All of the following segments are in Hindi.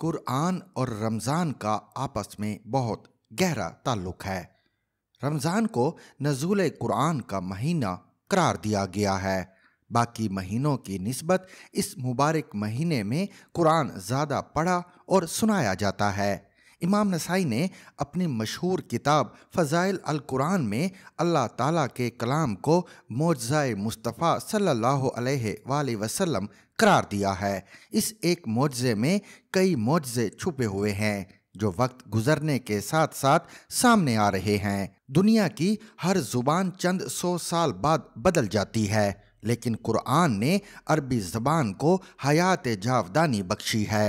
कुरान और रमज़ान का आपस में बहुत गहरा ताल्लुक है रमज़ान को नजूल कुरान का महीना करार दिया गया है बाकी महीनों की नस्बत इस मुबारक महीने में कुरान ज़्यादा पढ़ा और सुनाया जाता है इमाम नसाई ने अपनी मशहूर किताब फ़ज़ाइल अल कुरान में अल्लाह ताला के कलाम को मोजाए मुस्तफ़ा सल्लल्लाहु अलैहि वसल्लम करार दिया है इस एक मुआवजे में कई मुआवजे छुपे हुए हैं जो वक्त गुजरने के साथ साथ सामने आ रहे हैं दुनिया की हर जुबान चंद सौ साल बाद बदल जाती है लेकिन कुरान ने अरबी ज़बान को हयात जावदानी बख्शी है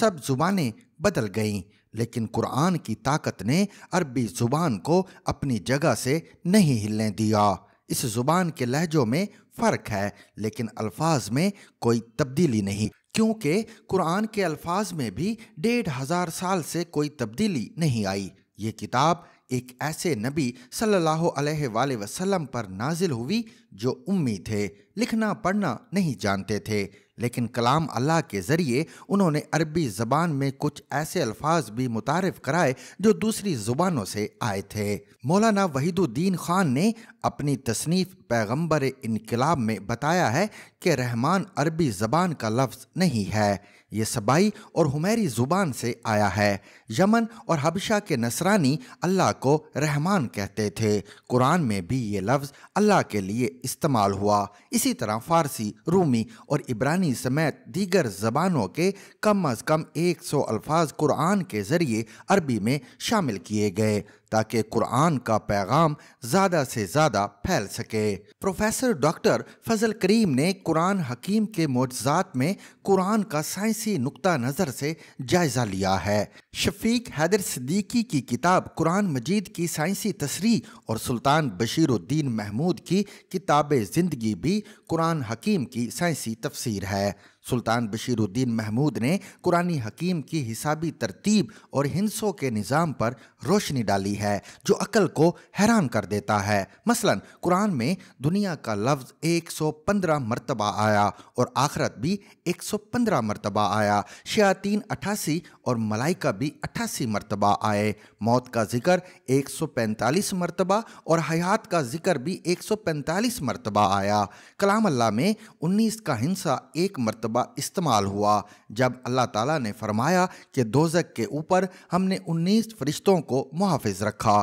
सब जुबानें बदल गईं लेकिन कुरान की ताकत ने अरबी ज़ुबान को अपनी जगह से नहीं हिलने दिया इस ज़ुबान के लहजों में फ़र्क है लेकिन अल्फाज में कोई तब्दीली नहीं क्योंकि कुरान के अल्फाज में भी डेढ़ हज़ार साल से कोई तब्दीली नहीं आई ये किताब एक ऐसे नबी सल्लल्लाहु अलैहि वसल्लम पर नाजिल हुई जो उम्मी थे लिखना पढ़ना नहीं जानते थे लेकिन कलाम अल्लाह के ज़रिए उन्होंने अरबी ज़बान में कुछ ऐसे अल्फाज भी मुतारफ़ कराए जो दूसरी ज़ुबानों से आए थे मौलाना वहीदुद्दीन ख़ान ने अपनी तसनीफ़ पैगम्बर इनकलाब में बताया है कि रहमान अरबी ज़बान का लफ्ज़ नहीं है ये सबाई और हुमेरी ज़ुबान से आया है यमन और हबशा के नसरानी अल्लाह को रहमान कहते थे कुरान में भी ये लफ्ज़ अल्लाह के लिए इस्तेमाल हुआ इसी तरह फारसी रूमी और इब्रानी समेत दीगर ज़बानों के कम अज़ कम 100 अल्फाज कुरान के ज़रिए अरबी में शामिल किए गए ताकि कुरान का पैगाम ज़्यादा से ज़्यादा फैल सके प्रोफेसर डॉक्टर फजल करीम ने कुरान हकीम के मोजात में कुरान का साइंसी नुकता नज़र से जायज़ा लिया है शफीक हैदर सिद्दीकी की किताब कुरान मजीद की साइंसी तस्री और सुल्तान बशीरुद्दीन महमूद की किताब ज़िंदगी भी कुरान हकीम की साइंसी तफसीर है सुल्तान बशीरुद्दीन महमूद ने कुरानी हकीम की हिसाबी तरतीब और हिंसों के निज़ाम पर रोशनी डाली है जो अकल को हैरान कर देता है मसलन कुरान में दुनिया का लफ्ज़ 115 मरतबा आया और आखरत भी 115 मरतबा आया शयातीन अठासी और मलाइका भी अट्ठासी मरतबा आए मौत का जिक्र 145 मरतबा और हयात का जिक्र भी 145 मरतबा आया कलाम अल्लाह में 19 का हिंसा एक मरतबा मरतबा इस्तेमाल हुआ जब अल्लाह ताला ने फरमाया कि दोजक के ऊपर हमने उन्नीस फरिश्तों को मुहाफ़ रखा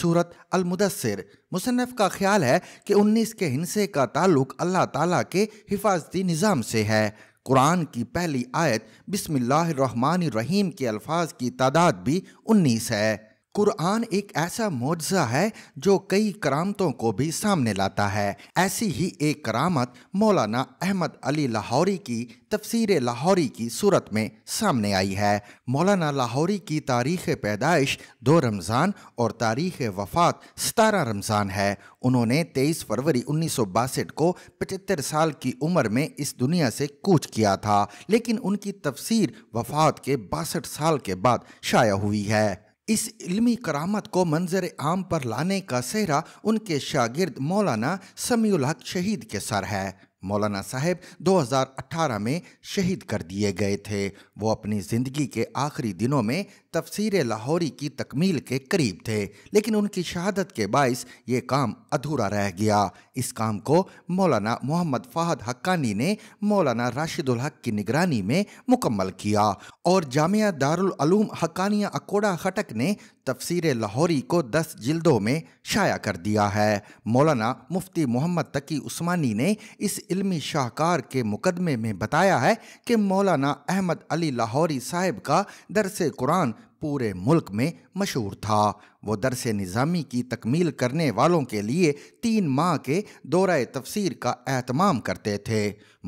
सूरत अलमुदसर मुसनफ़ का ख्याल है कि उन्नीस के हिंसे का ताल्लुक अल्लाह ताला के हिफाजती निज़ाम से है कुरान की पहली आयत बिसमीम के अल्फाज की तादाद भी उन्नीस है कुरान एक ऐसा मुआवजा है जो कई करामतों को भी सामने लाता है ऐसी ही एक करामत मौलाना अहमद अली लाहौरी की तफसीर लाहौरी की सूरत में सामने आई है मौलाना लाहौरी की तारीख़ पैदाइश दो रमज़ान और तारीख़ वफ़ात सतारह रमज़ान है उन्होंने तेईस फरवरी उन्नीस को पचहत्तर साल की उम्र में इस दुनिया से कूच किया था लेकिन उनकी तफसीर वफ़ात के बासठ साल के बाद शाया हुई है इस इल्मी करामत को मंजर आम पर लाने का सहरा उनके शागिर्द मौलाना समील हक शहीद के सर है मौलाना साहब 2018 में शहीद कर दिए गए थे वो अपनी ज़िंदगी के आखिरी दिनों में तफसीर लाहौरी की तकमील के करीब थे लेकिन उनकी शहादत के बायस ये काम अधूरा रह गया इस काम को मौलाना मोहम्मद फ़ाहद हक्कानी ने मौलाना राशिदुल हक की निगरानी में मुकम्मल किया और जामिया दारुल दारूम हक्कानिया अकोड़ा खटक ने तफसीर लाहौरी को दस जिल्दों में शाया कर दिया है मौलाना मुफ्ती मोहम्मद तकी उस्मानी ने इस इल्मी शाहकार के मुकदमे में बताया है कि मौलाना अहमद अली लाहौरी साहब का दरस कुरान पूरे मुल्क में मशहूर था वो दरस निज़ामी की तकमील करने वालों के लिए तीन माह के दौर तफसीर का अहतमाम करते थे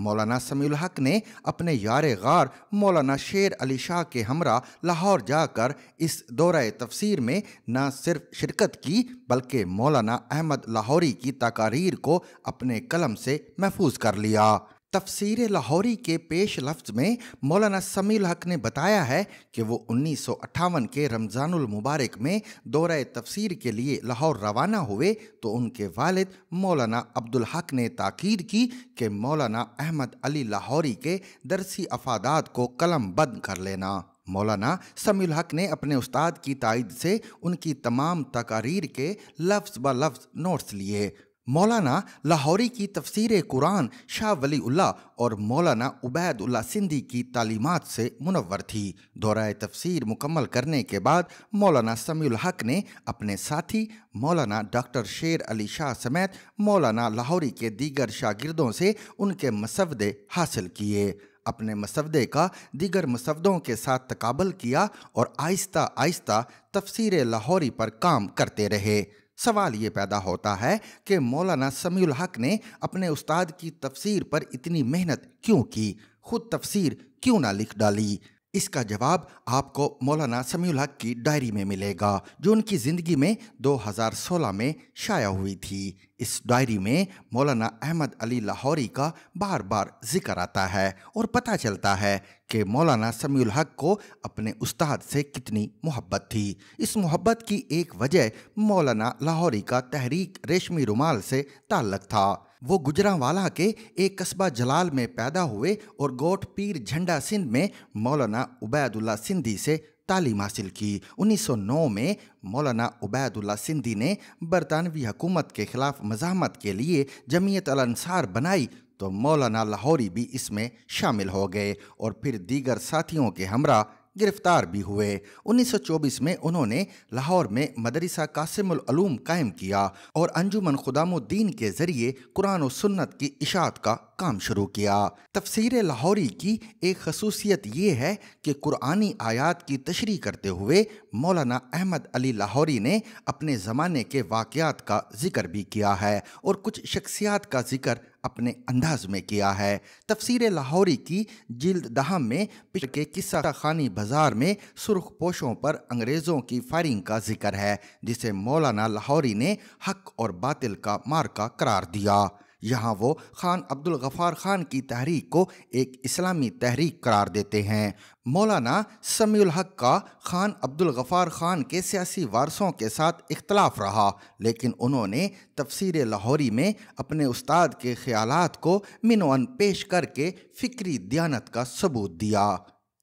मौलाना समील हक ने अपने यार गार मौलाना शेर अली शाह के हमरा लाहौर जाकर इस दौर तफसीर में न सिर्फ शिरकत की बल्कि मौलाना अहमद लाहौरी की तकारीर को अपने कलम से महफूज कर लिया तफसीर लाहौरी के पेश लफ्ज में मौलाना समील हक ने बताया है कि वो उन्नीस के रमज़ानुल मुबारक में दौर तफसीर के लिए लाहौर रवाना हुए तो उनके वालिद मौलाना अब्दुल हक ने ताकीद की कि मौलाना अहमद अली लाहौरी के दरसी अफादात को कलम बंद कर लेना मौलाना समील हक ने अपने उस्ताद की तायद से उनकी तमाम तकारीर के लफ्ज़ ब लफ्ज़ नोट्स लिए मौलाना लाहौरी की तफसीर कुरान शाह वली उल्ला और मौलाना उबैदुल्ला सिंधी की तालीमत से मुनवर थी दौरा तफसीर मुकम्मल करने के बाद मौलाना समी हक ने अपने साथी मौलाना डॉक्टर शेर अली शाह समेत मौलाना लाहौरी के दीगर शागिर्दों से उनके मसवदे हासिल किए अपने मसवदे का दीगर मसवदों के साथ तकबल किया और आहिस्ता आहिस्ता तफसीर लाहौरी पर काम करते रहे सवाल ये पैदा होता है कि मौलाना समीउल हक ने अपने उस्ताद की तफसीर पर इतनी मेहनत क्यों की खुद तफसीर क्यों ना लिख डाली इसका जवाब आपको मौलाना समी हक की डायरी में मिलेगा जो उनकी ज़िंदगी में 2016 में शाया हुई थी इस डायरी में मौलाना अहमद अली लाहौरी का बार बार जिक्र आता है और पता चलता है कि मौलाना समीउल हक को अपने उस्ताद से कितनी मोहब्बत थी इस मोहब्बत की एक वजह मौलाना लाहौरी का तहरीक रेशमी रुमाल से ताल्लक था वो गुजरावाला के एक कस्बा जलाल में पैदा हुए और गोट पीर झंडा सिंध में मौलाना उबैदुल्ला सिंधी से तालीम हासिल की 1909 में मौलाना उबैदुल्ला सिंधी ने बरतानवी हुकूमत के खिलाफ मजामत के लिए जमीयत अनसार बनाई तो मौलाना लाहौरी भी इसमें शामिल हो गए और फिर दीगर साथियों के हमरा गिरफ्तार भी हुए 1924 में उन्होंने लाहौर में मदरसा कासिमुल कासिमूम कायम किया और अंजुमन खुदामुद्दीन के जरिए कुरान और सुन्नत की इशात का काम शुरू किया तफसीर लाहौरी की एक खसूसियत ये है कि कुरानी आयात की तशरी करते हुए मौलाना अहमद अली लाहौरी ने अपने ज़माने के वाक़ात का जिक्र भी किया है और कुछ शख्सियात का जिक्र अपने अंदाज में किया है तफसीर लाहौरी की जिल्द दहम में पिछले के किस्सा खानी बाजार में सुर्ख पोशों पर अंग्रेज़ों की फायरिंग का जिक्र है जिसे मौलाना लाहौरी ने हक और बातिल का मार्का करार दिया यहाँ वो खान अब्दुल गफ़ार खान की तहरीक को एक इस्लामी तहरीक करार देते हैं मौलाना समी हक का खान अब्दुल गफ़ार खान के सियासी वारसों के साथ इख्तलाफ रहा लेकिन उन्होंने तफसीर लाहौरी में अपने उस्ताद के ख्याल को मिनोअन पेश करके फ़िक्री दयानत का सबूत दिया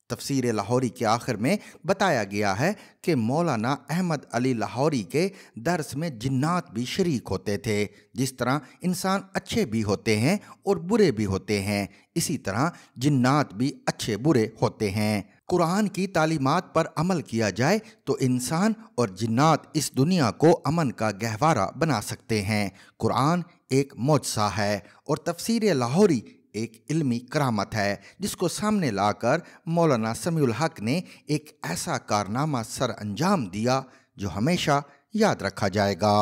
तफसीर लाहौरी के आखिर में बताया गया है कि मौलाना अहमद अली लाहौरी के दर्स में जिन्नात भी शरीक होते थे जिस तरह इंसान अच्छे भी होते हैं और बुरे भी होते हैं इसी तरह जिन्नात भी अच्छे बुरे होते हैं कुरान की तालीमत पर अमल किया जाए तो इंसान और जिन्नात इस दुनिया को अमन का गहवारा बना सकते हैं कुरान एक मोजसा है और तफसीर लाहौरी एक इल्मी करामत है जिसको सामने लाकर मौलाना समीउल हक ने एक ऐसा कारनामा सर अंजाम दिया जो हमेशा याद रखा जाएगा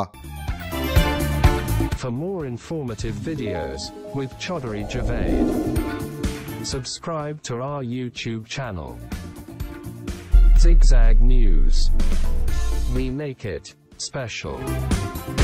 For more informative videos with Chaudhary Javed, subscribe to our YouTube channel. Zigzag News. We make it special.